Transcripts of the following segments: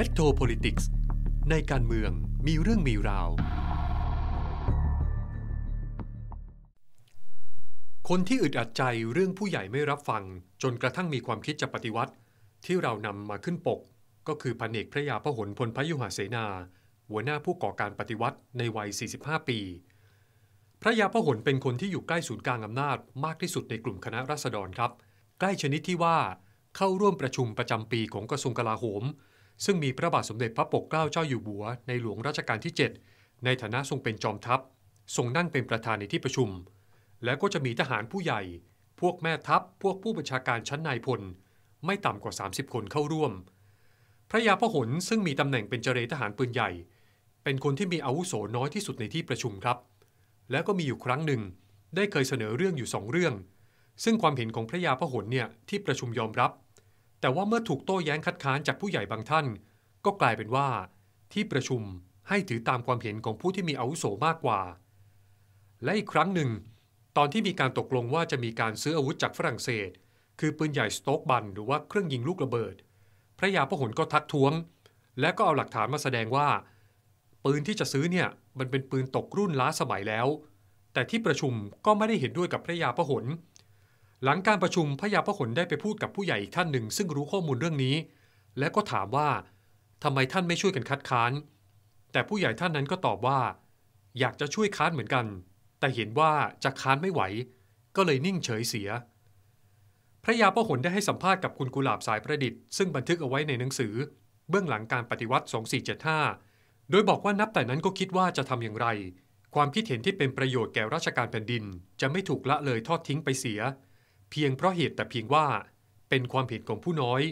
r e t o Politics ในการเมืองมีเรื่องมีราว คนที่อึดอัดใจเรื่องผู้ใหญ่ไม่รับฟังจนกระทั่งมีความคิดจะปฏิวัติที่เรานำมาขึ้นปก ก็คือพันเอกพระยาพหลพลพยุหเสนา หัวหน้าผู้ก่อการปฏิวัติในวัย 45 ปี พระยาพหลเป็นคนที่อยู่ใกล้ศูนย์กลางอำนาจมากที่สุดในกลุ่มคณะราษฎรครับ ใกล้ชนิดที่ว่าเข้าร่วมประชุมประจำปีของกระทรวงกลาโหมซึ่งมีพระบาทสมเด็จพระปกเกล้า เจ้าอยู่หัวในหลวงรัชกาลที่ 7 ในฐานะทรงเป็นจอมทัพทรงนั่งเป็นประธานในที่ประชุม และก็จะมีทหารผู้ใหญ่ พวกแม่ทัพ พวกผู้บัญชาการชั้นนายพล ไม่ต่ำกว่า 30 คนเข้าร่วม พระยาพหลซึ่งมีตำแหน่งเป็นเจเรทหารปืนใหญ่ เป็นคนที่มีอาวุโสน้อยที่สุดในที่ประชุมครับ และก็มีอยู่ครั้งหนึ่งได้เคยเสนอเรื่องอยู่สองเรื่อง ซึ่งความเห็นของพระยาพหลเนี่ยที่ประชุมยอมรับแต่ว่าเมื่อถูกโต้แย้งคัดค้านจากผู้ใหญ่บางท่าน ก็กลายเป็นว่า ที่ประชุมให้ถือตามความเห็นของผู้ที่มีอาวุโสมากกว่า และอีกครั้งหนึ่ง ตอนที่มีการตกลงว่าจะมีการซื้ออาวุธจากฝรั่งเศส คือปืนใหญ่สโต๊กบันหรือว่าเครื่องยิงลูกระเบิด พระยาพหลก็ทักท้วง และก็เอาหลักฐานมาแสดงว่า ปืนที่จะซื้อเนี่ยมันเป็นปืนตกรุ่นล้าสมัยแล้ว แต่ที่ประชุมก็ไม่ได้เห็นด้วยกับพระยาพหลหลังการประชุมพระยาพหลได้ไปพูดกับผู้ใหญ่อีกท่านหนึ่งซึ่งรู้ข้อมูลเรื่องนี้ และก็ถามว่าทำไมท่านไม่ช่วยกันคัดค้าน แต่ผู้ใหญ่ท่านนั้นก็ตอบว่า อยากจะช่วยค้านเหมือนกัน แต่เห็นว่าจะค้านไม่ไหว ก็เลยนิ่งเฉยเสีย พระยาพหลได้ให้สัมภาษณ์กับคุณกุหลาบสายประดิษฐ์ซึ่งบันทึกเอาไว้ในหนังสือ เบื้องหลังการปฏิวัติ2475โดยบอกว่านับแต่นั้นก็คิดว่าจะทำอย่างไร ความคิดเห็นที่เป็นประโยชน์แก่ราชการแผ่นดิน จะไม่ถูกละเลยทอดทิ้งไปเสียเพียงเพราะเหตุแต่เพียงว่าเป็นความผิดของผู้น้อย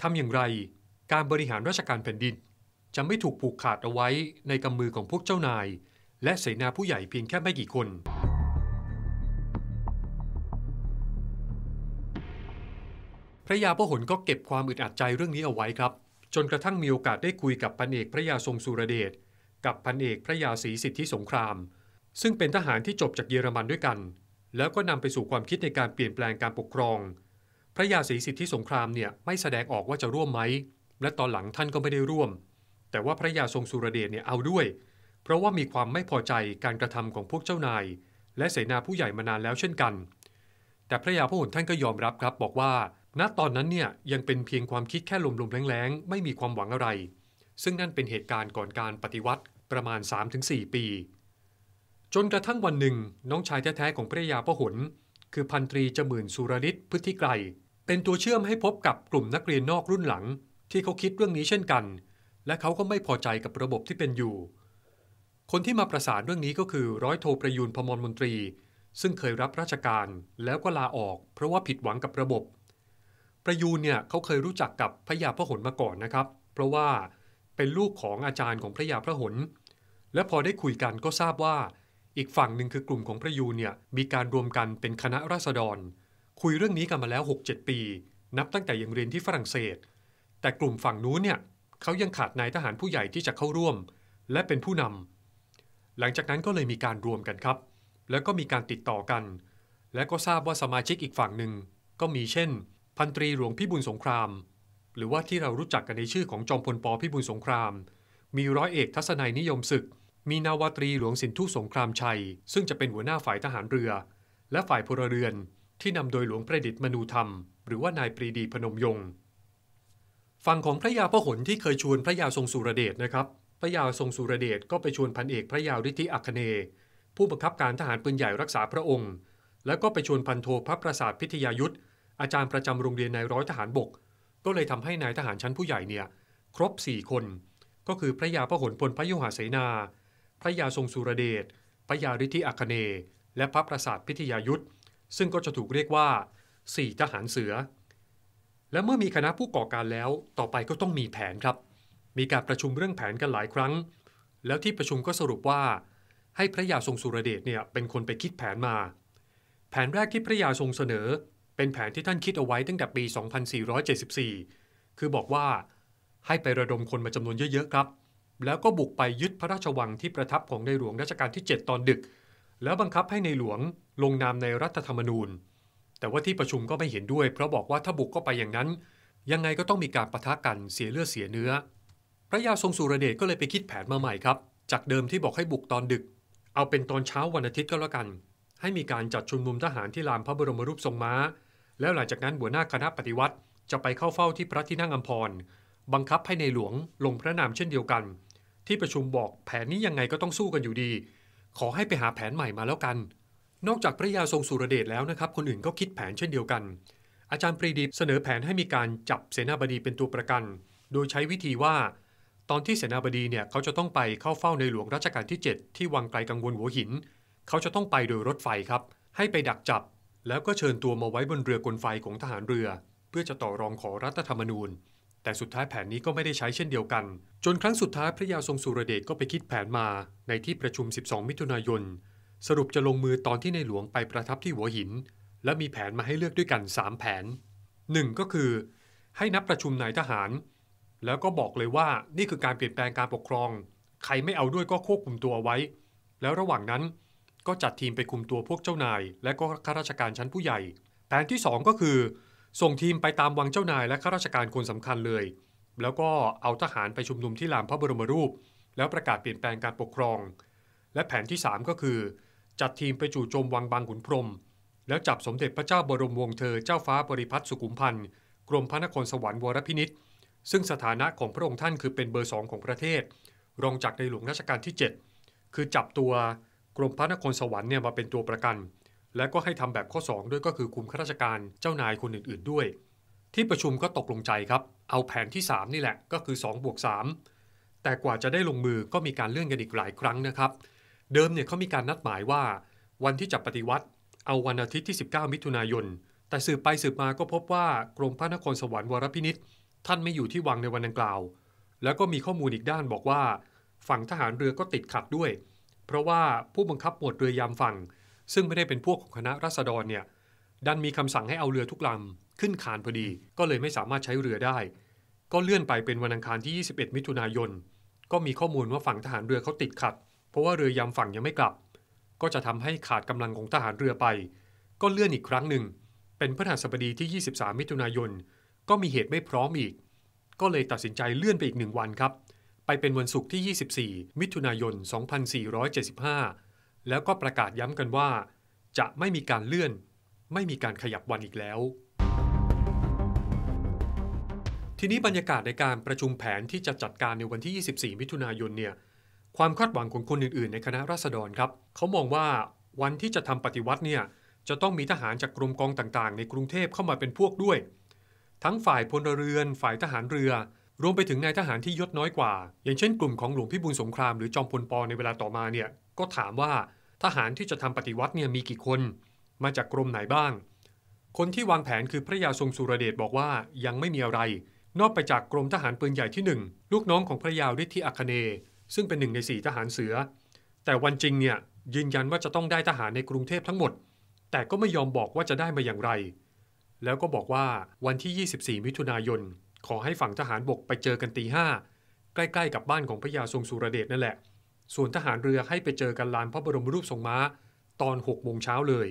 ทำอย่างไรการบริหารราชการแผ่นดินจะไม่ถูกผูกขาดเอาไว้ในกำมือของพวกเจ้านาย และเสนาผู้ใหญ่เพียงแค่ไม่กี่คน พระยาพหลก็เก็บความอึดอัดใจเรื่องนี้เอาไว้ครับ จนกระทั่งมีโอกาสได้คุยกับพันเอกพระยาทรงสุรเดชกับพันเอกพระยาศรีสิทธิสงคราม ซึ่งเป็นทหารที่จบจากเยอรมันด้วยกันแล้วก็นำไปสู่ความคิดในการเปลี่ยนแปลงการปกครอง พระยาศรีสิทธิสงครามเนี่ยไม่แสดงออกว่าจะร่วมไหม และตอนหลังท่านก็ไม่ได้ร่วม แต่ว่าพระยาทรงสุรเดชเนี่ยเอาด้วย เพราะว่ามีความไม่พอใจการกระทำของพวกเจ้านาย และเสนาผู้ใหญ่มานานแล้วเช่นกัน แต่พระยาพระหุนท่านก็ยอมรับครับ บอกว่า ณ ตอนนั้นเนี่ยยังเป็นเพียงความคิดแค่ลมๆแรงๆไม่มีความหวังอะไร ซึ่งนั่นเป็นเหตุการณ์ก่อนการปฏิวัติประมาณ 3-4 ปีจนกระทั่งวันหนึ่งน้องชายแท้ๆของพระยาพหลคือพันตรีจมื่นสุรฤทธิ์พทธิไกรเป็นตัวเชื่อมให้พบกับกลุ่มนักเรียนนอกรุ่นหลังที่เขาคิดเรื่องนี้เช่นกัน และเขาก็ไม่พอใจกับระบบที่เป็นอยู่ คนที่มาประสานเรื่องนี้ก็คือร้อยโทประยูนพมรมนตรี ซึ่งเคยรับราชการแล้วก็ลาออก เพราะว่าผิดหวังกับระบบ ประยูนเนี่ยเขาเคยรู้จักกับพระยาพระหลมาก่อนนะครับ เพราะว่าเป็นลูกของอาจารย์ของพระยาพระหลและพอได้คุยกันก็ทราบว่าอีกฝั่งหนึ่งคือกลุ่มของพระยูเนี่ยมีการรวมกันเป็นคณะราษฎร คุยเรื่องนี้กันมาแล้ว 6-7 ปี นับตั้งแต่ยังเรียนที่ฝรั่งเศส แต่กลุ่มฝั่งนู้นเนี่ยเขายังขาดนายทหารผู้ใหญ่ที่จะเข้าร่วมและเป็นผู้นำ หลังจากนั้นก็เลยมีการรวมกันครับ แล้วก็มีการติดต่อกัน และก็ทราบว่าสมาชิกอีกฝั่งหนึ่งก็มีเช่น พันตรีหลวงพิบูลสงคราม หรือว่าที่เรารู้จักกันในชื่อของจอมพลปพิบูลสงคราม มีร้อยเอก ทัศนัยนิยมศึกมีนาวตรีหลวงสินธุสงครามชัย ซึ่งจะเป็นหัวหน้าฝ่ายทหารเรือ และฝ่ายพลเรือน ที่นำโดยหลวงประดิษฐ์มนูธรรม หรือว่านายปรีดีพนมยงค์ฝั่งของพระยาพหลที่เคยชวนพระยาทรงสุรเดชนะครับพระยาทรงสุรเดชก็ไปชวนพันเอกพระยาฤทธิอัคเนย์ ผู้บังคับการทหารปืนใหญ่รักษาพระองค์ แล้วก็ไปชวนพันโทพระประสาทพิทยายุทธอาจารย์ประจำโรงเรียนนายร้อยทหารบก ก็เลยทำให้นายทหารชั้นผู้ใหญ่เนี่ยครบ 4 คน ก็คือพระยาพหลพลพยุหเสนาพระยาทรงสุรเดช พระยาฤทธิอัคเนและพระประสาทพิทยายุทธซึ่งก็จะถูกเรียกว่าสี่ทหารเสือ และเมื่อมีคณะผู้ก่อการแล้ว ต่อไปก็ต้องมีแผนครับ มีการประชุมเรื่องแผนกันหลายครั้ง แล้วที่ประชุมก็สรุปว่าให้พระยาทรงสุรเดชเนี่ยเป็นคนไปคิดแผนมา แผนแรกที่พระยาทรงเสนอ เป็นแผนที่ท่านคิดเอาไว้ตั้งแต่ปี 2474 คือบอกว่าให้ไประดมคนมาจำนวนเยอะๆครับแล้วก็บุกไปยึดพระราชวังที่ประทับของในหลวงรัชกาลที่ 7 ตอนดึก แล้วบังคับให้ในหลวงลงนามในรัฐธรรมนูญ แต่ว่าที่ประชุมก็ไม่เห็นด้วย เพราะบอกว่าถ้าบุกก็ไปอย่างนั้น ยังไงก็ต้องมีการประทะกันเสียเลือดเสียเนื้อ พระยาทรงสุรเดชก็เลยไปคิดแผนมาใหม่ครับ จากเดิมที่บอกให้บุกตอนดึก เอาเป็นตอนเช้าวันอาทิตย์ก็แล้วกัน ให้มีการจัดชุมนุมทหารที่ลานพระบรมรูปทรงม้า แล้วหลังจากนั้นหัวหน้าคณะปฏิวัติ จะไปเข้าเฝ้าที่พระที่นั่งอัมพร บังคับให้ในหลวงลงพระนามเช่นเดียวกันที่ประชุมบอกแผนนี้ยังไงก็ต้องสู้กันอยู่ดี ขอให้ไปหาแผนใหม่มาแล้วกัน นอกจากพระยาทรงสุรเดชแล้วนะครับ คนอื่นก็คิดแผนเช่นเดียวกัน อาจารย์ปรีดีเสนอแผนให้มีการจับเสนาบดีเป็นตัวประกัน โดยใช้วิธีว่า ตอนที่เสนาบดีเนี่ยเขาจะต้องไปเข้าเฝ้าในหลวงรัชกาลที่ 7 ที่วังไกลกังวลหัวหิน เขาจะต้องไปโดยรถไฟครับ ให้ไปดักจับ แล้วก็เชิญตัวมาไว้บนเรือกลไฟของทหารเรือ เพื่อจะต่อรองขอรัฐธรรมนูญแต่สุดท้ายแผนนี้ก็ไม่ได้ใช้เช่นเดียวกัน จนครั้งสุดท้ายพระยาทรงสุรเดชก็ไปคิดแผนมาในที่ประชุม 12 มิถุนายนสรุปจะลงมือตอนที่ในหลวงไปประทับที่หัวหิน และมีแผนมาให้เลือกด้วยกัน 3 แผน1ก็คือ ให้นับประชุมนายทหาร แล้วก็บอกเลยว่านี่คือการเปลี่ยนแปลงการปกครอง ใครไม่เอาด้วยก็ควบคุมตัวไว้ แล้วระหว่างนั้นก็จัดทีมไปคุมตัวพวกเจ้านาย และก็ข้าราชการชั้นผู้ใหญ่ แผนที่ 2 ก็คือส่งทีมไปตามวังเจ้านายและข้าราชการคนสำคัญเลย แล้วก็เอาทหารไปชุมนุมที่ลานพระบรมรูป แล้วประกาศเปลี่ยนแปลงการปกครอง และแผนที่ 3 ก็คือ จัดทีมไปจู่โจมวังบางขุนพรม แล้วจับสมเด็จพระเจ้าบรมวงศ์เธอ เจ้าฟ้า บริพัตรสุขุมพันธ์กรมพระนครสวรรค์วรพินิษฐ์ซึ่งสถานะของพระองค์ท่านคือเป็นเบอร์สองของประเทศ รองจากในหลวงรัชกาลที่ 7 คือจับตัวกรมพระนครสวรรค์เนี่ยมาเป็นตัวประกันและก็ให้ทำแบบข้อ 2 ด้วยก็คือคุมข้าราชการเจ้านายคนอื่นๆด้วย ที่ประชุมก็ตกลงใจครับ เอาแผนที่ 3 นี่แหละก็คือ 2 บวกสแต่กว่าจะได้ลงมือก็มีการเลื่อนกันอีกหลายครั้งนะครับ เดิมเนี่ยเขามีการนัดหมายว่า วันที่จะปฏิวัติ เอาวันอาทิตย์ที่ 19 มิถุนายน แต่สืบไปสืบมาก็พบว่า กรมพระนครสวรรค์วรพินิษท่านไม่อยู่ที่วังในวันดังกล่าว แล้วก็มีข้อมูลอีกด้านบอกว่า ฝั่งทหารเรือก็ติดขัดด้วย เพราะว่าผู้บังคับหมวดเรือยามฝั่งซึ่งไม่ได้เป็นพวกของคณะรัษฎรเนี่ยดันมีคำสั่งให้เอาเรือทุกลำขึ้นคานพอดีก็เลยไม่สามารถใช้เรือได้ ก็เลื่อนไปเป็นวันอังคารที่ 21 มิถุนายนก็มีข้อมูลว่าฝั่งทหารเรือเขาติดขัดเพราะว่าเรือยามฝั่งยังไม่กลับ ก็จะทำให้ขาดกำลังของทหารเรือไป ก็เลื่อนอีกครั้งหนึ่ง เป็นพฤหัสบดีที่ 23 มิถุนายนก็มีเหตุไม่พร้อมอีก ก็เลยตัดสินใจเลื่อนไปอีกหนึ่งวันครับ ไปเป็นวันศุกร์ที่ 24 มิถุนายน 2475แล้วก็ประกาศย้ำกันว่า จะไม่มีการเลื่อน ไม่มีการขยับวันอีกแล้ว ทีนี้บรรยากาศในการประชุมแผนที่จะจัดการในวันที่ 24 มิถุนายนเนี่ย ความคาดหวังของคนอื่น ๆ ในคณะราษฎรครับ เขามองว่าวันที่จะทำปฏิวัติเนี่ยจะต้องมีทหารจากกรมกองต่าง ๆ ในกรุงเทพเข้ามาเป็นพวกด้วย ทั้งฝ่ายพลเรือนฝ่ายทหารเรือ รวมไปถึงนายทหารที่ยศน้อยกว่า อย่างเช่นกลุ่มของหลวงพิบูลสงครามหรือจอมพลป ในเวลาต่อมาเนี่ยก็ถามว่าทหารที่จะทำปฏิวัติเนี่ยมีกี่คน มาจากกรมไหนบ้าง คนที่วางแผนคือพระยาทรงสุรเดชบอกว่ายังไม่มีอะไร นอกไปจากกรมทหารปืนใหญ่ที่1ลูกน้องของพระยาฤทธิอัคเนย์ ซึ่งเป็นหนึ่งในสี่ทหารเสือ แต่วันจริงเนี่ยยืนยันว่าจะต้องได้ทหารในกรุงเทพทั้งหมด แต่ก็ไม่ยอมบอกว่าจะได้มาอย่างไร แล้วก็บอกว่าวันที่ 24 มิถุนายนขอให้ฝั่งทหารบกไปเจอกันตีห้าใกล้ๆ กับบ้านของพระยาทรงสุรเดชนั่นแหละส่วนทหารเรือให้ไปเจอกันลานพระบรมรูปทรงม้า ตอน6โมงเช้าเลย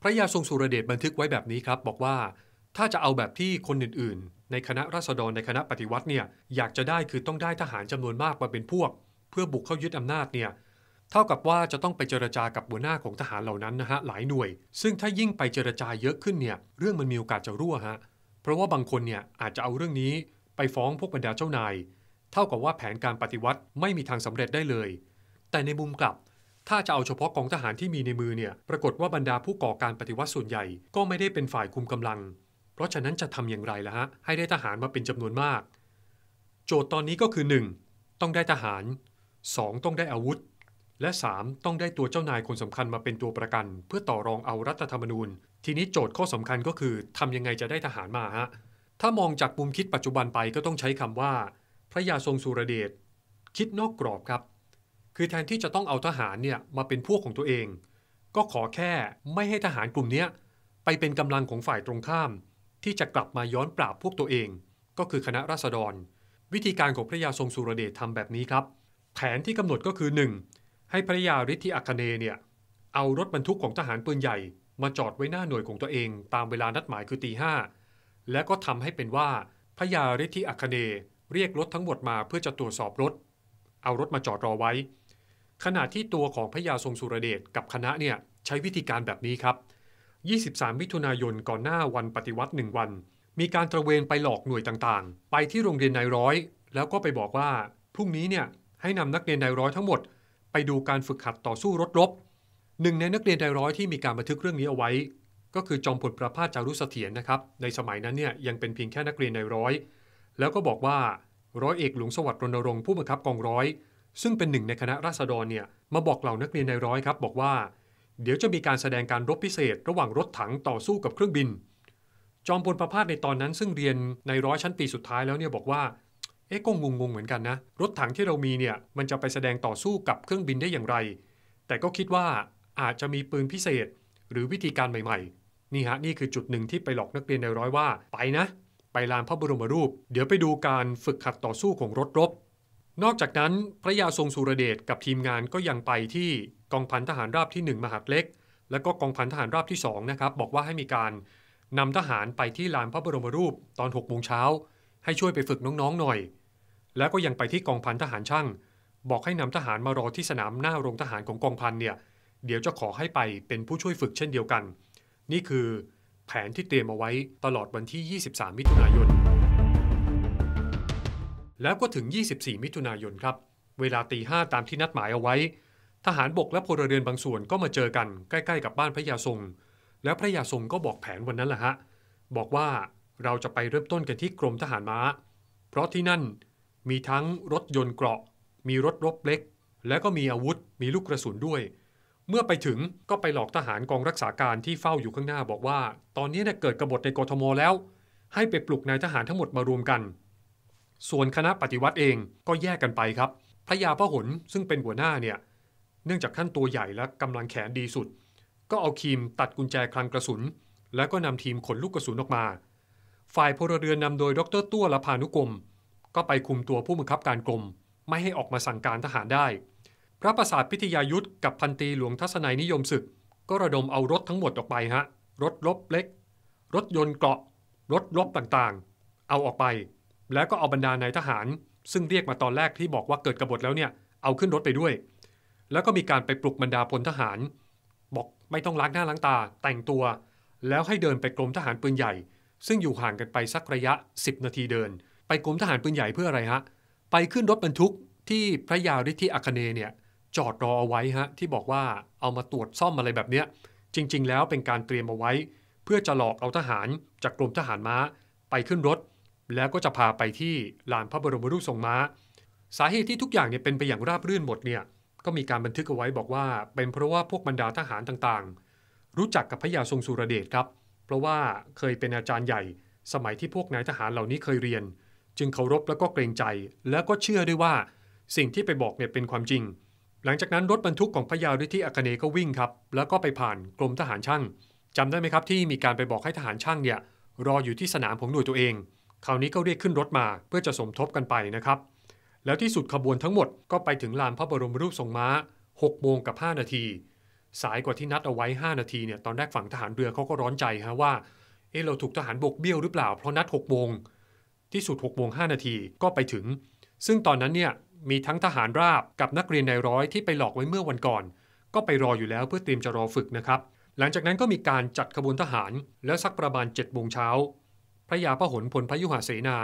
พระยาทรงสุรเดชบันทึกไว้แบบนี้ครับ บอกว่า ถ้าจะเอาแบบที่คนอื่น ๆ ในคณะราษฎรในคณะปฏิวัติเนี่ยอยากจะได้คือต้องได้ทหารจำนวนมากมาเป็นพวก เพื่อบุกเข้ายึดอำนาจเนี่ยเท่ากับว่าจะต้องไปเจรจากับหัวหน้าของทหารเหล่านั้นนะฮะหลายหน่วย ซึ่งถ้ายิ่งไปเจรจาเยอะขึ้นเนี่ยเรื่องมันมีโอกาสจะรั่วฮะเพราะว่าบางคนเนี่ยอาจจะเอาเรื่องนี้ไปฟ้องพวกบรรดาเจ้านายเท่ากับว่าแผนการปฏิวัติไม่มีทางสำเร็จได้เลยแต่ในมุมกลับ ถ้าจะเอาเฉพาะกองทหารที่มีในมือเนี่ยปรากฏว่าบรรดาผู้ก่อการปฏิวัติส่วนใหญ่ก็ไม่ได้เป็นฝ่ายคุมกำลัง เพราะฉะนั้นจะทำอย่างไรล่ะฮะให้ได้ทหารมาเป็นจำนวนมาก โจทย์ตอนนี้ก็คือ 1. ต้องได้ทหาร 2. ต้องได้อาวุธ และ 3. ต้องได้ตัวเจ้านายคนสำคัญมาเป็นตัวประกัน เพื่อต่อรองเอารัฐธรรมนูญ ทีนี้โจทย์ข้อสำคัญก็คือทำยังไงจะได้ทหารมาฮะถ้ามองจากมุมคิดปัจจุบันไปก็ต้องใช้คำว่า พระยาทรงสุรเดชคิดนอกกรอบครับคือแทนที่จะต้องเอาทหารเนี่ยมาเป็นพวกของตัวเอง ก็ขอแค่ไม่ให้ทหารกลุ่มนี้ไปเป็นกำลังของฝ่ายตรงข้าม ที่จะกลับมาย้อนปราบพวกตัวเอง ก็คือคณะราษฎร วิธีการของพระยาทรงสุรเดชทำแบบนี้ครับแผนที่กำหนดก็คือ 1. ให้พระยาฤทธิอัคเนเนี่ยเอารถบรรทุกของทหารปืนใหญ่ มาจอดไว้หน้าหน่วยของตัวเอง ตามเวลานัดหมายคือตีห้าและก็ทำให้เป็นว่าพระยาฤทธิอัคเน เรียกรถทั้งหมดมา เพื่อจะตรวจสอบรถ เอารถมาจอดรอไว้ขณะที่ตัวของพระยาทรงสุรเดชกับคณะเนี่ยใช้วิธีการแบบนี้ครับ 23 มิถุนายนก่อนหน้าวันปฏิวัติหนึ่งวัน มีการตระเวนไปหลอกหน่วยต่างๆ ไปที่โรงเรียนนายร้อย แล้วก็ไปบอกว่าพรุ่งนี้เนี่ยให้นำนักเรียนนายร้อยทั้งหมด ไปดูการฝึกขัดต่อสู้รถรบหนึ่งในนักเรียนนายร้อยที่มีการบันทึกเรื่องนี้เอาไว้ ก็คือจอมพลประภาสจารุเสถียรนะครับในสมัยนั้นเนี่ยยังเป็นเพียงแค่นักเรียนนายร้อย แล้วก็บอกว่าร้อยเอกหลวงสวัสดิ์รณรงค์ผู้บังคับกองร้อยซึ่งเป็นหนึ่งในคณะราษฎรเนี่ยมาบอกเหล่านักเรียนในร้อยครับ บอกว่า เดี๋ยวจะมีการแสดงการรบพิเศษ ระหว่างรถถังต่อสู้กับเครื่องบิน จอมพลประพาสในตอนนั้น ซึ่งเรียนในร้อยชั้นปีสุดท้ายแล้วเนี่ยบอกว่า เอ๊ะก็งงงเหมือนกันนะ รถถังที่เรามีเนี่ยมันจะไปแสดงต่อสู้กับเครื่องบินได้อย่างไร แต่ก็คิดว่าอาจจะมีปืนพิเศษ หรือวิธีการใหม่ ๆ นี่ฮะนี่คือจุดหนึ่งที่ไปหลอกนักเรียนในร้อยว่า ไปนะไปลานพระบรมรูป เดี๋ยวไปดูการฝึกขัดต่อสู้ของรถรบนอกจากนั้นพระยาทรงสุรเดชกับทีมงานก็ยังไปที่กองพันทหารราบที่ 1มหาดเล็ก และก็กองพันทหารราบที่2นะครับบอกว่าให้มีการนำทหารไปที่ลานพระบรมรูปตอน6โมงเช้า ให้ช่วยไปฝึกน้องๆหน่อยแล้วก็ยังไปที่กองพันทหารช่าง บอกให้นำทหารมารอที่สนามหน้าโรงทหารของกองพันเนี่ยเดี๋ยวจะขอให้ไปเป็นผู้ช่วยฝึกเช่นเดียวกัน นี่คือแผนที่เตรียมเอาไว้ตลอดวันที่23มิถุนายนแล้วก็ถึง 24 มิถุนายนครับ เวลาตีห้าตามที่นัดหมายเอาไว้ ทหารบกและพลเรือนบางส่วนก็มาเจอกันใกล้ๆ กับบ้านพระยาทรง แล้วพระยาทรงก็บอกแผนวันนั้นแหละฮะ บอกว่าเราจะไปเริ่มต้นกันที่กรมทหารม้า เพราะที่นั่น มีทั้งรถยนต์เกราะ มีรถรบเล็ก และก็มีอาวุธ มีลูกกระสุนด้วย เมื่อไปถึงก็ไปหลอกทหารกองรักษาการที่เฝ้าอยู่ข้างหน้า บอกว่า ตอนนี้เนี่ยเกิดกบฏในกทมแล้ว ให้ไปปลุกนายทหารทั้งหมดมารวมกันส่วนคณะปฏิวัติเองก็แยกกันไปครับพระยาพระหนซึ่งเป็นหัวหน้าเนี่ย เนื่องจากท่านตัวใหญ่และกำลังแขนดีสุด ก็เอาคีมตัดกุญแจคลังกระสุน แล้วก็นำทีมขนลูกกระสุนออกมา ฝ่ายพลเรือนนำโดยดรตั้วละพานุกรม ก็ไปคุมตัวผู้บังคับการกรม ไม่ให้ออกมาสั่งการทหารได้ พระประสาทพิทยายุทธกับพันตีหลวงทัศนัยนิยมศึก ก็ระดมเอารถทั้งหมดออกไปฮะรถลบเล็ก รถยนต์เกราะรถลบต่างๆ เอาออกไปแล้วก็เอาบรรดานายทหารซึ่งเรียกมาตอนแรกที่บอกว่าเกิดกบฏแล้วเนี่ยเอาขึ้นรถไปด้วย แล้วก็มีการไปปลุกบรรดาพลทหาร บอกไม่ต้องล้างหน้าล้างตาแต่งตัว แล้วให้เดินไปกรมทหารปืนใหญ่ ซึ่งอยู่ห่างกันไปสักระยะ 10 นาทีเดิน ไปกรมทหารปืนใหญ่เพื่ออะไรฮะไปขึ้นรถบรรทุกที่พระยาฤทธิอคเนเนี่ยจอดรอเอาไว้ฮะที่บอกว่าเอามาตรวจซ่อมอะไรแบบเนี้ยจริงๆ แล้วเป็นการเตรียมเอาไว้ เพื่อจะหลอกเอาทหารจากกรมทหารม้า ไปขึ้นรถแล้วก็จะพาไปที่ลานพระบรมรูปทรงม้าสาเหตุที่ทุกอย่างเนี่ยเป็นไปอย่างราบรื่นหมดเนี่ยก็มีการบันทึกเอาไว้บอกว่า เป็นเพราะว่าพวกบรรดาทหารต่าง ๆ รู้จักกับพระยาทรงสุรเดชครับ เพราะว่าเคยเป็นอาจารย์ใหญ่ สมัยที่พวกนายทหารเหล่านี้เคยเรียน จึงเคารพแล้วก็เกรงใจ แล้วก็เชื่อด้วยว่าสิ่งที่ไปบอกเนี่ยเป็นความจริง หลังจากนั้นรถบรรทุกของพระยาฤทธิอัคเนก็วิ่งครับ แล้วก็ไปผ่านกรมทหารช่าง จำได้ไหมครับที่มีการไปบอกให้ทหารช่างเนี่ยรออยู่ที่สนามของหน่วยตัวเองคราวนี้ก็เรียกขึ้นรถมาเพื่อจะสมทบกันไปนะครับแล้วที่สุดขบวนทั้งหมดก็ไปถึงลานพระบรมรูปทรงม้า6โมงกับ5นาที สายกว่าที่นัดเอาไว้ 5 นาทีเนี่ยตอนแรกฝั่งทหารเรือเขาก็ร้อนใจฮะว่า เออเราถูกทหารบกเบี้ยวหรือเปล่าเพราะนัด6 โมง ที่สุด6โมง5 นาทีก็ไปถึง ซึ่งตอนนั้นเนี่ยมีทั้งทหารราบกับนักเรียนนายร้อยที่ไปหลอกไว้เมื่อวันก่อน ก็ไปรออยู่แล้วเพื่อเตรียมจะรอฝึกนะครับหลังจากนั้นก็มีการจัดขบวนทหาร แล้วสักประมาณ7โมงเช้าพระยาพหลพลพยุหเสนา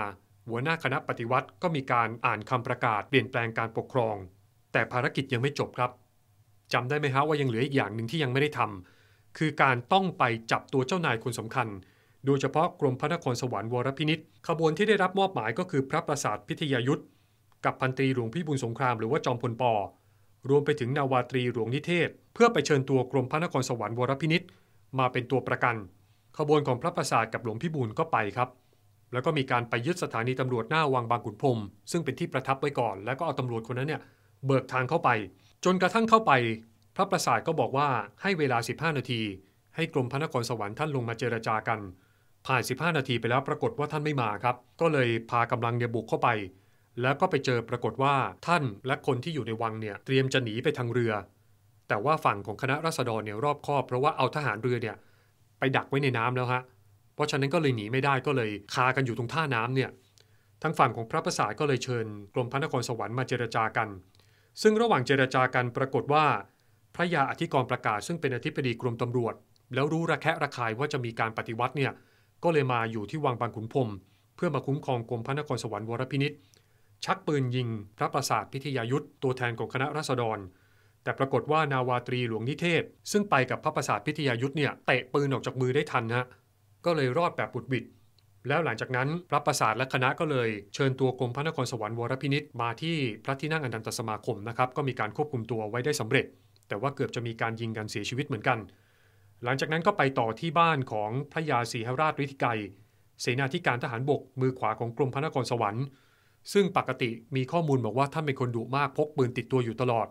หัวหน้าคณะปฏิวัติก็มีการอ่านคำประกาศเปลี่ยนแปลงการปกครอง แต่ภารกิจยังไม่จบครับ จำได้ไหมฮะว่ายังเหลืออีกอย่างหนึ่งที่ยังไม่ได้ทำคือการต้องไปจับตัวเจ้านายคนสำคัญ โดยเฉพาะกรมพระนครสวรรค์วรพินิษขบวนที่ได้รับมอบหมายก็คือพระประสาทพิทยายุทธกับพันตรีหลวงพี่บุญสงครามหรือว่าจอมพลปอรวมไปถึงนาวาตรีหลวงนิเทศ เพื่อไปเชิญตัวกรมพระนครสวรรค์วรพินิษมาเป็นตัวประกันขบวนของพระประสาทกับหลวงพิบูลก็ไปครับ แล้วก็มีการไปยึดสถานีตำรวจหน้าวังบางขุนพรมซึ่งเป็นที่ประทับไว้ก่อน แล้วก็เอาตำรวจคนนั้นเนี่ยเบิกทางเข้าไป จนกระทั่งเข้าไป พระประสาทก็บอกว่าให้เวลา 15 นาที ให้กรมพระนครสวรรค์ท่านลงมาเจรจากัน ผ่าน15 นาทีไปแล้วปรากฏว่าท่านไม่มาครับ ก็เลยพากำลังเนี่ยบุกเข้าไป แล้วก็ไปเจอปรากฏว่าท่านและคนที่อยู่ในวังเนี่ยเตรียมจะหนีไปทางเรือ แต่ว่าฝั่งของคณะรัษฎรเนี่ยรอบคอบเพราะว่าเอาทหารเรือเนี่ยไปดักไว้ในน้ำแล้วฮะ เพราะฉะนั้นก็เลยหนีไม่ได้ก็เลยคากันอยู่ตรงท่าน้ำเนี่ย ทั้งฝั่งของพระประสาทก็เลยเชิญ กรมพระนครสวรรค์มาเจรจากัน ซึ่งระหว่างเจรจากันปรากฏว่า พระยาอธิกรประกาศ ซึ่งเป็นอธิบดีกรมตำรวจ แล้วรู้ระแคะระคายว่าจะมีการปฏิวัติเนี่ยก็เลยมาอยู่ที่วังบางขุนพรมเพื่อมาคุ้มครองกรมพระนครสวรรค์วรพินิษชักปืนยิงพระประสาทพิทยายุทธตัวแทนของคณะราษฎรแต่ปรากฏว่านาวาตรีหลวงนิเทศ ซึ่งไปกับพระประสาทพิทยายุทธเนี่ยเตะปืนออกจากมือได้ทันฮะ ก็เลยรอดแบบบุดบิด แล้วหลังจากนั้นพระประสาทและคณะก็เลยเชิญตัวกรมพระนครสวรรค์วรพินิษมาที่พระที่นั่งอนันตสมาคมนะครับ ก็มีการควบคุมตัวไว้ได้สำเร็จ แต่ว่าเกือบจะมีการยิงกันเสียชีวิตเหมือนกัน หลังจากนั้นก็ไปต่อที่บ้านของพระยาศรีหราชฤทธิไกรเสนาธิการทหารบกมือขวาของกรมพระนครสวรรค์ ซึ่งปกติมีข้อมูลบอกว่าท่านเป็นคนดุมากพกปืนติดตัวอยู่ตลอด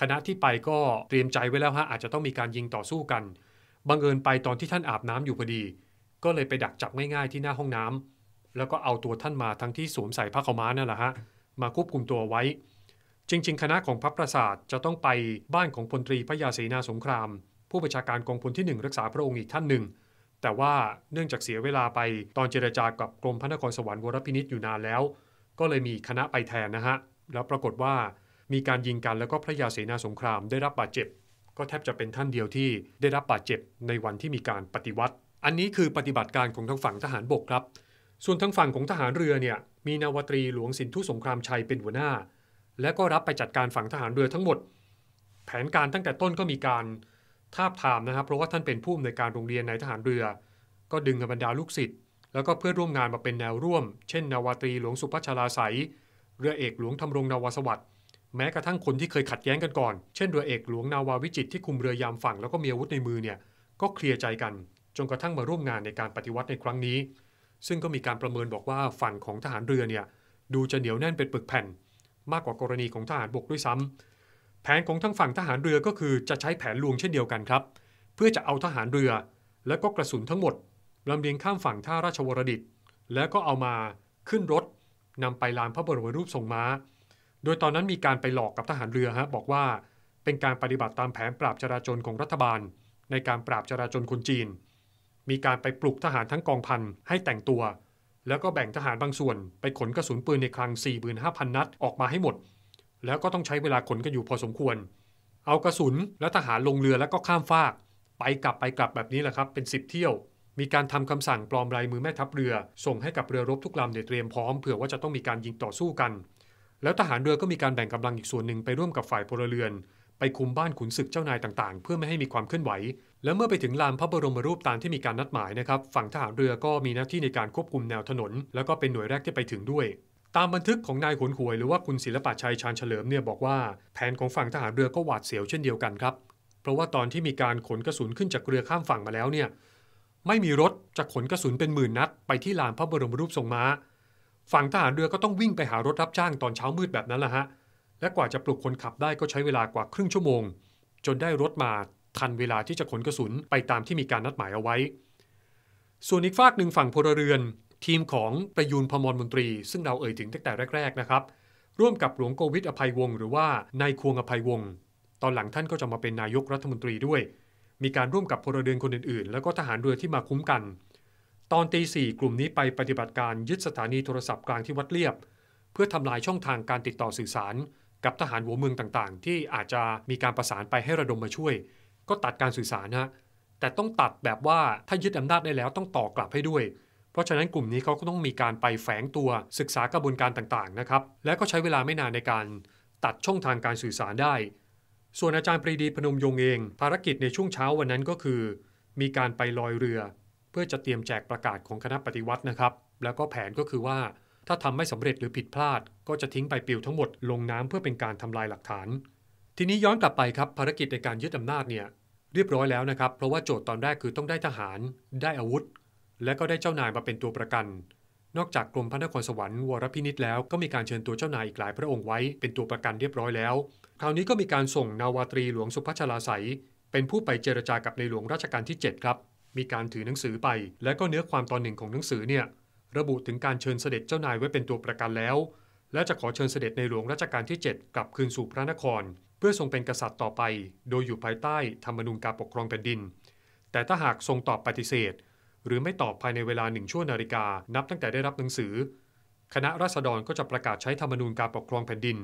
คณะที่ไปก็เตรียมใจไว้แล้วฮะอาจจะต้องมีการยิงต่อสู้กันบังเอิญไปตอนที่ท่านอาบน้ำอยู่พอดี ก็เลยไปดักจับง่ายๆที่หน้าห้องน้ำ แล้วก็เอาตัวท่านมาทั้งที่สวมใส่ผ้าขาวม้านั่นแหละฮะมาควบคุมตัวไว้ จริง ๆ คณะของพระประสาทจะต้องไปบ้านของพลตรีพระยาเสนาสงคราม ผู้ประชาการกองพลที่1รักษาพระองค์อีกท่านหนึ่งแต่ว่าเนื่องจากเสียเวลาไปตอนเจรจากับกรมพระนครสวรรค์วรพินิษ์อยู่นานแล้ว ก็เลยมีคณะไปแทนนะฮะแล้วปรากฏว่ามีการยิงกัน แล้วก็พระยาเสนาสงคราม ได้รับบาดเจ็บ ก็แทบจะเป็นท่านเดียวที่ได้รับบาดเจ็บ ในวันที่มีการปฏิวัติ อันนี้คือปฏิบัติการของทางฝั่งทหารบกครับ ส่วนทางฝั่งของทหารเรือเนี่ยมีนาวตรีหลวงสินธุสงครามชัย เป็นหัวหน้า และก็รับไปจัดการฝั่งทหารเรือทั้งหมด แผนการตั้งแต่ต้นก็มีการทาบทามนะครับเพราะว่าท่านเป็นผู้อำนวยการโรงเรียนในทหารเรือ ก็ดึงบรรดาลูกศิษย์แล้วก็เพื่อร่วมงานมาเป็นแนวร่วม เช่นนาวตรีหลวงสุพัชลาสายเรือเอกหลวงทรรงนาวสวัสดิ์แม้กระทั่งคนที่เคยขัดแย้งกันก่อน เช่นเรือเอกหลวงนาวาวิจิตที่คุมเรือยามฝั่งแล้วก็มีอาวุธในมือเนี่ย ก็เคลียร์ใจกัน จนกระทั่งมาร่วมงานในการปฏิวัติในครั้งนี้ ซึ่งก็มีการประเมินบอกว่าฝั่งของทหารเรือเนี่ยดูจะเหนียวแน่นเป็นปึกแผ่น มากกว่ากรณีของทหารบกด้วยซ้ำ แผนของทั้งฝั่งทหารเรือก็คือจะใช้แผนลวงเช่นเดียวกันครับ เพื่อจะเอาทหารเรือ และก็กระสุนทั้งหมดลำเลียงข้ามฝั่งท่าราชวรดิตแล้วก็เอามาขึ้นรถนำไปลานพระบรมรูปทรงม้าโดยตอนนั้นมีการไปหลอกกับทหารเรือฮะบอกว่าเป็นการปฏิบัติตามแผนปราบจราจนของรัฐบาล ในการปราบจราจนคนจีน มีการไปปลุกทหารทั้งกองพันให้แต่งตัว แล้วก็แบ่งทหารบางส่วน ไปขนกระสุนปืนในคลัง45,000 นัด ออกมาให้หมด แล้วก็ต้องใช้เวลาขนกันอยู่พอสมควร เอากระสุนและทหารลงเรือแล้วก็ข้ามฟาก ไปกลับไปกลับแบบนี้แหละครับเป็น10เที่ยว มีการทำคำสั่งปลอมลายมือแม่ทัพเรือส่งให้กับเรือรบทุกลำเเตรียมพร้อมเผื่อว่าจะต้องมีการยิงต่อสู้กันแล้วทหารเรือก็มีการแบ่งกำลังอีกส่วนหนึ่งไปร่วมกับฝ่ายพลเรือน ไปคุมบ้านขุนศึกเจ้านายต่างๆ เพื่อไม่ให้มีความเคลื่อนไหว และเมื่อไปถึงลานพระบรมรูปตามที่มีการนัดหมายนะครับ ฝั่งทหารเรือก็มีหน้าที่ในการควบคุมแนวถนน แล้วก็เป็นหน่วยแรกที่ไปถึงด้วย ตามบันทึกของนายขนหวยหรือว่าคุณศิลปะชัยชานเฉลิมเนี่ยบอกว่า แผนของฝั่งทหารเรือก็หวาดเสียวเช่นเดียวกันครับ เพราะว่าตอนที่มีการขนกระสุนขึ้นจากเรือข้ามฝั่งมาแล้วเนี่ยไม่มีรถจะขนกระสุนเป็นหมื่นนัด ไปที่ลานพระบรมรูปทรงม้าฝั่งทหารเรือก็ต้องวิ่งไปหารถรับจ้างตอนเช้ามืดแบบนั้นแหละฮะ และกว่าจะปลุกคนขับได้ก็ใช้เวลากว่าครึ่งชั่วโมง จนได้รถมาทันเวลาที่จะขนกระสุนไปตามที่มีการนัดหมายเอาไว้ ส่วนอีกฝากหนึ่งฝั่งพลเรือน ทีมของประยูนพมรมนตรี ซึ่งเราเอ่ยถึงตั้งแต่แรก ๆนะครับ ร่วมกับหลวงโกวิทอภัยวงศ์หรือว่านายควงอภัยวงศ์ตอนหลังท่านก็จะมาเป็นนายกรัฐมนตรีด้วย มีการร่วมกับพลเรือนคนอื่นๆ แล้วก็ทหารเรือที่มาคุ้มกันตอนตีสี่กลุ่มนี้ไปปฏิบัติการยึดสถานีโทรศัพท์กลางที่วัดเรียบ เพื่อทำลายช่องทางการติดต่อสื่อสาร กับทหารหัวเมืองต่างๆ ที่อาจจะมีการประสานไปให้ระดมมาช่วย ก็ตัดการสื่อสารฮะแต่ต้องตัดแบบว่าถ้ายึดอำนาจได้แล้วต้องต่อกลับให้ด้วย เพราะฉะนั้นกลุ่มนี้เขาก็ต้องมีการไปแฝงตัวศึกษากระบวนการต่าง ๆ นะครับ และก็ใช้เวลาไม่นานในการตัดช่องทางการสื่อสารได้ ส่วนอาจารย์ปรีดีพนมยงเอง ภารกิจในช่วงเช้าวันนั้นก็คือ มีการไปลอยเรือเพื่อจะเตรียมแจกประกาศของคณะปฏิวัตินะครับ แล้วก็แผนก็คือว่าถ้าทำไม่สำเร็จหรือผิดพลาด ก็จะทิ้งใบปลิวทั้งหมดลงน้ำเพื่อเป็นการทำลายหลักฐาน ทีนี้ย้อนกลับไปครับภารกิจในการยึดอานาจเนี่ย เรียบร้อยแล้วนะครับ เพราะว่าโจทย์ตอนแรกคือต้องได้ทหาร ได้อาวุธ และก็ได้เจ้านายมาเป็นตัวประกัน นอกจากกรมพระนครสวรรค์วรพินิษแล้วก็มีการเชิญตัวเจ้านายอีกหลายพระองค์ไว้ เป็นตัวประกันเรียบร้อยแล้ว คราวนี้ก็มีการส่งนาวาตรีหลวงสุพัชลาไสเป็นผู้ไปเจรจากับในหลวงรัชกาลที่7ครับมีการถือหนังสือไปและก็เนื้อความตอนหนึ่งของหนังสือเนี่ย ระบุถึงการเชิญเสด็จเจ้านายไว้เป็นตัวประกันแล้ว และจะขอเชิญเสด็จในหลวงรัชกาลที่ 7กลับคืนสู่พระนคร เพื่อทรงเป็นกษัตริย์ต่อไป โดยอยู่ภายใต้ธรรมนูญการปกครองแผ่นดิน แต่ถ้าหากทรงตอบปฏิเสธ หรือไม่ตอบภายในเวลาหนึ่งชั่วนาฬิกานับตั้งแต่ได้รับหนังสือ คณะราษฎรก็จะประกาศใช้ธรรมนูญการปกครองแผ่นดิน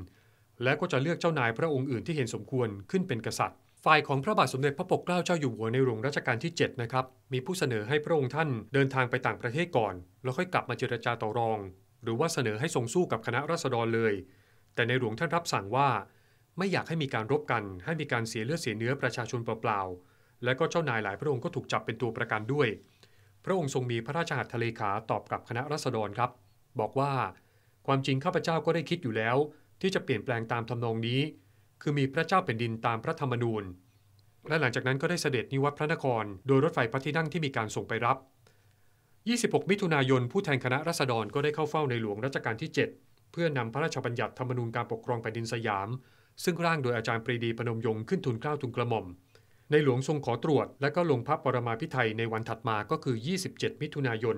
และก็จะเลือกเจ้านายพระองค์อื่นที่เห็นสมควรขึ้นเป็นกษัตริย์ฝ่ายของพระบาทสมเด็จพระปกเกล้าเจ้าอยู่หัวในหลวงรัชกาลที่ 7 นะครับมีผู้เสนอให้พระองค์ท่านเดินทางไปต่างประเทศก่อน แล้วค่อยกลับมาเจรจาต่อรอง หรือว่าเสนอให้ทรงสู้กับคณะราษฎรเลย แต่ในหลวงท่านรับสั่งว่า ไม่อยากให้มีการรบกันให้มีการเสียเลือดเสียเนื้อประชาชนเปล่าๆและก็เจ้านายหลายพระองค์ก็ถูกจับเป็นตัวประกันด้วย พระองค์ทรงมีพระราชหัตถเลขาตอบกับคณะราษฎรครับ บอกว่า ความจริงข้าพเจ้าก็ได้คิดอยู่แล้ว ที่จะเปลี่ยนแปลงตามทำนองนี้คือมีพระเจ้าแผ่นดินตามพระธรรมนูญ และหลังจากนั้นก็ได้เสด็จนิวัตพระนคร โดยรถไฟพระที่นั่งที่มีการส่งไปรับ 26 มิถุนายนผู้แทนคณะรัษฎรก็ได้เข้าเฝ้าในหลวงรัชกาลที่ 7 เพื่อนำพระราชบัญญัติธรรมนูญการปกครองแผ่นดินสยาม ซึ่งร่างโดยอาจารย์ปรีดีพนมยงค์ขึ้นทุนเกล้าทุนกระหม่อม ในหลวงทรงขอตรวจ และก็ลงพระปรมาพิไทยในวันถัดมาก็คือ 27 มิถุนายน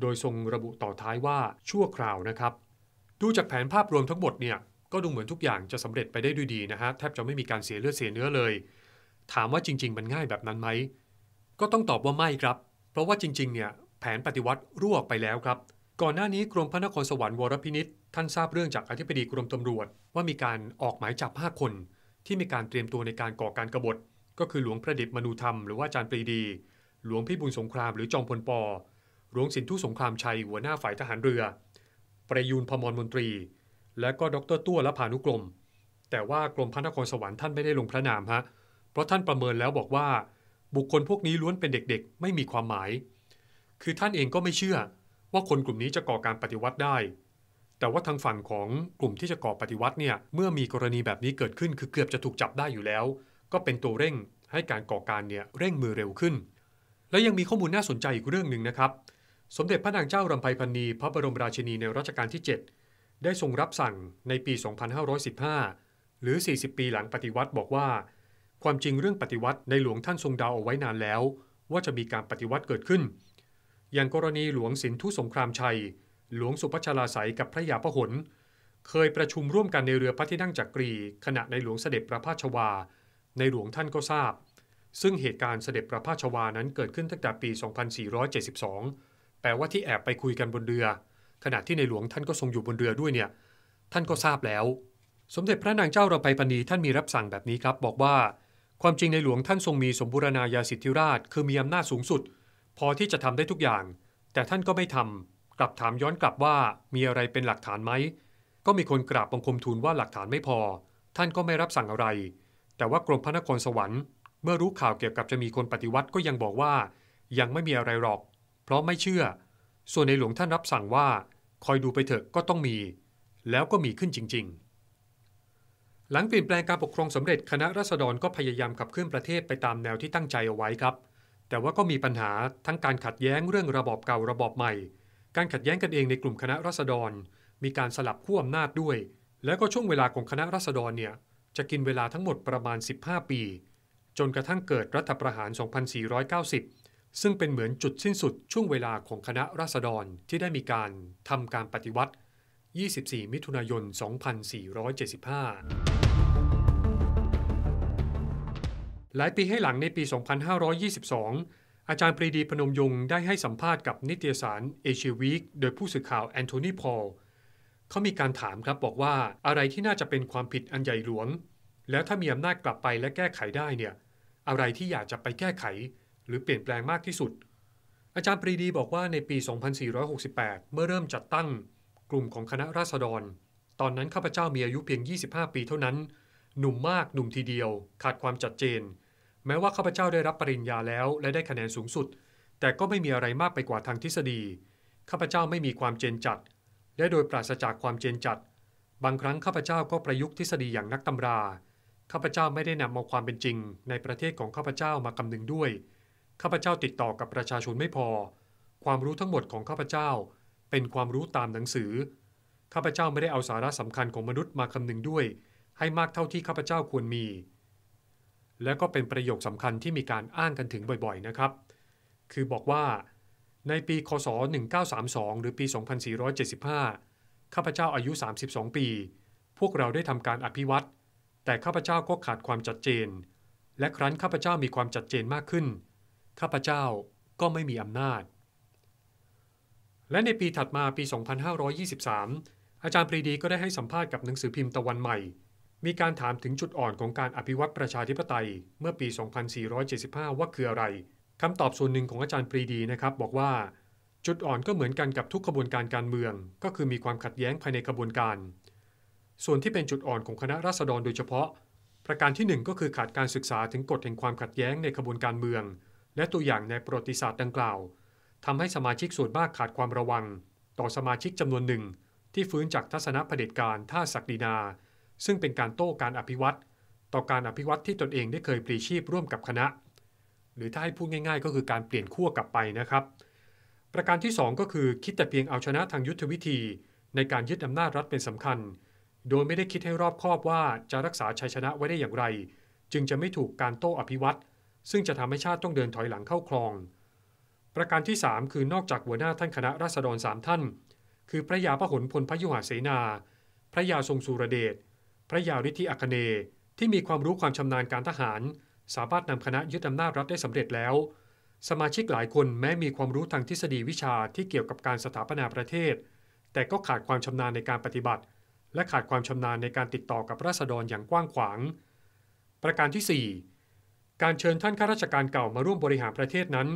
โดยทรงระบุต่อท้ายว่าชั่วคราวนะครับดูจากแผนภาพรวมทั้งหมดเนี่ยก็ดูเหมือนทุกอย่างจะสำเร็จไปได้ด้วยดีนะฮะ แทบจะไม่มีการเสียเลือดเสียเนื้อเลย ถามว่าจริง ๆ มันง่ายแบบนั้นไหม ก็ต้องตอบว่าไม่ครับ เพราะว่าจริงๆเนี่ยแผนปฏิวัติรั่วไปแล้วครับ ก่อนหน้านี้กรมพระนครสวรรค์วรพินิษท่านทราบเรื่องจากอธิบดีกรมตำรวจ ว่ามีการออกหมายจับ5คน ที่มีการเตรียมตัวในการก่อการกรบฏ ก็คือหลวงประดิษฐ์มนูธรรมหรือว่าจารย์ปรีดี หลวงพี่บุญสงคราม หรือจอมพลปอหลวงสินธุสงครามชัย หัวหน้าฝ่ายทหารเรือ ประยูนพมรมนตรีและก็ดรตั้วและพานุกรม แต่ว่ากรมพระนครสวรรค์ท่าน ไม่ได้ลงพระนามฮะ เพราะท่านประเมินแล้วบอกว่า บุคคลพวกนี้ล้วนเป็นเด็กๆ ไม่มีความหมาย คือท่านเองก็ไม่เชื่อว่าคนกลุ่มนี้จะก่อการปฏิวัติได้ แต่ว่าทางฝั่งของกลุ่มที่จะก่อปฏิวัติเนี่ย เมื่อมีกรณีแบบนี้เกิดขึ้นคือเกือบจะถูกจับได้อยู่แล้ว ก็เป็นตัวเร่งให้การก่อการเนี่ยเร่งมือเร็วขึ้น และยังมีข้อมูลน่าสนใจอีกเรื่องหนึ่งนะครับ สมเด็จพระนางเจ้ารำไพพรรณีพระบรมราชินีในรัชกาลที่ 7ได้ทรงรับสั่งในปี 2515 หรือ 40 ปีหลังปฏิวัติบอกว่า ความจริงเรื่องปฏิวัติในหลวงท่านทรงดาวเอาไว้นานแล้ว ว่าจะมีการปฏิวัติเกิดขึ้น อย่างกรณีหลวงสินทุสงครามชัย หลวงสุพัชลาศัยกับพระยาพหลเคยประชุมร่วมกันในเรือพระที่นั่งจักรี ขณะในหลวงเสด็จประพาชวา ในหลวงท่านก็ทราบ ซึ่งเหตุการณ์เสด็จประพาชวานั้นเกิดขึ้นตั้งแต่ปี 2472 แปลว่าที่แอบไปคุยกันบนเรือขณะที่ในหลวงท่านก็ทรงอยู่บนเรือด้วยเนี่ย ท่านก็ทราบแล้ว สมเด็จพระนางเจ้าเราไปปณีท่านมีรับสั่งแบบนี้ครับบอกว่า ความจริงในหลวงท่านทรงมีสมบูรณาญาสิทธิราชคือมีอำนาจสูงสุด พอที่จะทำได้ทุกอย่าง แต่ท่านก็ไม่ทำกลับถามย้อนกลับว่ามีอะไรเป็นหลักฐานไหมก็มีคนกราบบังคมทูลว่าหลักฐานไม่พอ ท่านก็ไม่รับสั่งอะไร แต่ว่ากรมพระนครสวรรค์เมื่อรู้ข่าวเกี่ยวกับจะมีคนปฏิวัติก็ยังบอกว่า ยังไม่มีอะไรหรอก เพราะไม่เชื่อ ส่วนในหลวงท่านรับสั่งว่าคอยดูไปเถอะก็ต้องมี แล้วก็มีขึ้นจริงๆ หลังเปลี่ยนแปลงการปกครองสำเร็จคณะรัษฎรก็พยายามขับเคลื่อนประเทศไปตามแนวที่ตั้งใจเอาไว้ครับ แต่ว่าก็มีปัญหาทั้งการขัดแย้งเรื่องระบอบเก่าระบอบใหม่ การขัดแย้งกันเองในกลุ่มคณะรัษฎร มีการสลับขั้วอำนาจด้วย แล้วก็ช่วงเวลาของคณะรัษฎรเนี่ย จะกินเวลาทั้งหมดประมาณ 15 ปี จนกระทั่งเกิดรัฐประหาร 2490ซึ่งเป็นเหมือนจุดสิ้นสุด ช่วงเวลาของคณะราษฎรที่ได้มีการทำการปฏิวัติ 24 มิถุนายน 2475 หลายปีให้หลังในปี 2522 อาจารย์ปรีดีพนมยงค์ได้ให้สัมภาษณ์กับนิตยสารเอเชียวีคโดยผู้สื่อข่าวแอนโทนีพอล เขามีการถามครับบอกว่าอะไรที่น่าจะเป็นความผิดอันใหญ่หลวง แล้วถ้ามีอำนาจกลับไปและแก้ไขได้เนี่ยอะไรที่อยากจะไปแก้ไขหรือเปลี่ยนแปลงมากที่สุด อาจารย์ปรีดีบอกว่าในปี 2468 เมื่อเริ่มจัดตั้ง กลุ่มของคณะราษฎร ตอนนั้นข้าพเจ้ามีอายุเพียง 25 ปีเท่านั้น หนุ่มมากหนุ่มทีเดียว ขาดความจัดเจน แม้ว่าข้าพเจ้าได้รับปริญญาแล้วและได้คะแนนสูงสุด แต่ก็ไม่มีอะไรมากไปกว่าทางทฤษฎี ข้าพเจ้าไม่มีความเจนจัด และโดยปราศจากความเจนจัด บางครั้งข้าพเจ้าก็ประยุกต์ทฤษฎีอย่างนักตำรา ข้าพเจ้าไม่ได้นำเอาความเป็นจริง ในประเทศของข้าพเจ้ามาคำนึงด้วยข้าพเจ้าติดต่อกับประชาชนไม่พอ ความรู้ทั้งหมดของข้าพเจ้า เป็นความรู้ตามหนังสือ ข้าพเจ้าไม่ได้เอาสาระสำคัญของมนุษย์มาคำนึงด้วย ให้มากเท่าที่ข้าพเจ้าควรมี และก็เป็นประโยคสำคัญที่มีการอ้างกันถึงบ่อยๆนะครับ คือบอกว่า ในปี คศ1932 หรือปี 2475ข้าพเจ้าอายุ 32 ปี พวกเราได้ทำการอภิวัตแต่ข้าพเจ้าก็ขาดความจัดเจน และครั้นข้าพเจ้ามีความจัดเจนมากขึ้นข้าพเจ้าก็ไม่มีอำนาจ และในปีถัดมาปี 2523 อาจารย์ปรีดีก็ได้ให้สัมภาษณ์กับหนังสือพิมพ์ตะวันใหม่ มีการถามถึงจุดอ่อนของการอภิวัตประชาธิปไตย เมื่อปี 2475 ว่าคืออะไร คำตอบส่วนหนึ่งของอาจารย์ปรีดีนะครับบอกว่า จุดอ่อนก็เหมือนกันกับทุกขบวนการการเมือง ก็คือมีความขัดแย้งภายในขบวนการ ส่วนที่เป็นจุดอ่อนของคณะราษฎรโดยเฉพาะ ประการที่1ก็คือขาดการศึกษาถึงกฎแห่งความขัดแย้งในขบวนการเมืองและตัวอย่างในประวัติศาสตร์ดังกล่าวทำให้สมาชิกส่วนมากขาดความระวัง ต่อสมาชิกจำนวนหนึ่งที่ฟื้นจากทัศนเผด็จการท่าศักดินา ซึ่งเป็นการโต้การอภิวัตต่อการอภิวัตที่ตนเองได้เคยปลีชีพร่วมกับคณะ หรือถ้าให้พูดง่ายๆก็คือการเปลี่ยนขั้วกลับไปนะครับ ประการที่ 2 ก็คือคิดแต่เพียงเอาชนะทางยุทธวิธี ในการยึดอำนาจรัฐเป็นสำคัญ โดยไม่ได้คิดให้รอบคอบว่าจะรักษาชัยชนะไว้ได้อย่างไร จึงจะไม่ถูกการโต้อภิวัตซึ่งจะทำให้ชาติต้องเดินถอยหลังเข้าคลอง ประการที่ 3 คือนอกจากหัวหน้าท่านคณะราษฎรสามท่าน คือพระยาพระหลพลพยุหเสนา พระยาทรงสุรเดช พระยาฤทธิอัคเน ที่มีความรู้ความชำนาญการทหาร สามารถนำคณะยึดอำนาจรัฐได้สำเร็จแล้ว สมาชิกหลายคนแม้มีความรู้ทางทฤษฎีวิชาที่เกี่ยวกับการสถาปนาประเทศ แต่ก็ขาดความชำนาญในการปฏิบัติ และขาดความชำนาญในการติดต่อกับราษฎรอย่างกว้างขวางประการที่ 4การเชิญท่านข้าราชการเก่ามาร่วมบริหารประเทศนั้น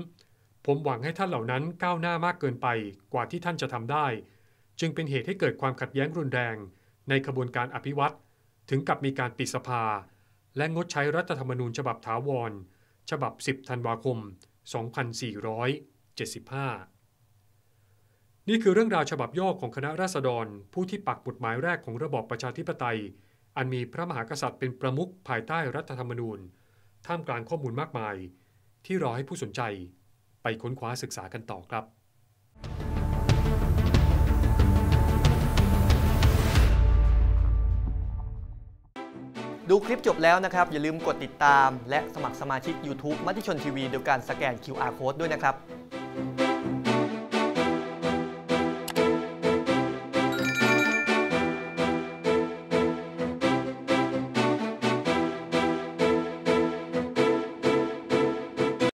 ผมหวังให้ท่านเหล่านั้นก้าวหน้ามากเกินไปกว่าที่ท่านจะทำได้ จึงเป็นเหตุให้เกิดความขัดแย้งรุนแรงในขบวนการอภิวัต ถึงกับมีการปิดสภาและงดใช้รัฐธรรมนูญฉบับถาวร ฉบับ10ธันวาคม 2475 นี่คือเรื่องราวฉบับย่อของคณะราษฎร ผู้ที่ปักบุดหมายแรกของระบอบประชาธิปไตย อันมีพระมหากษัตริย์เป็นประมุขภายใต้รัฐธรรมนูญท่ามกลางข้อมูลมากมายที่รอให้ผู้สนใจไปค้นคว้าศึกษากันต่อครับ ดูคลิปจบแล้วนะครับ อย่าลืมกดติดตามและสมัครสมาชิก YouTube มัติชนทีวี โดยการสแกน QR Code ด้วยนะครับ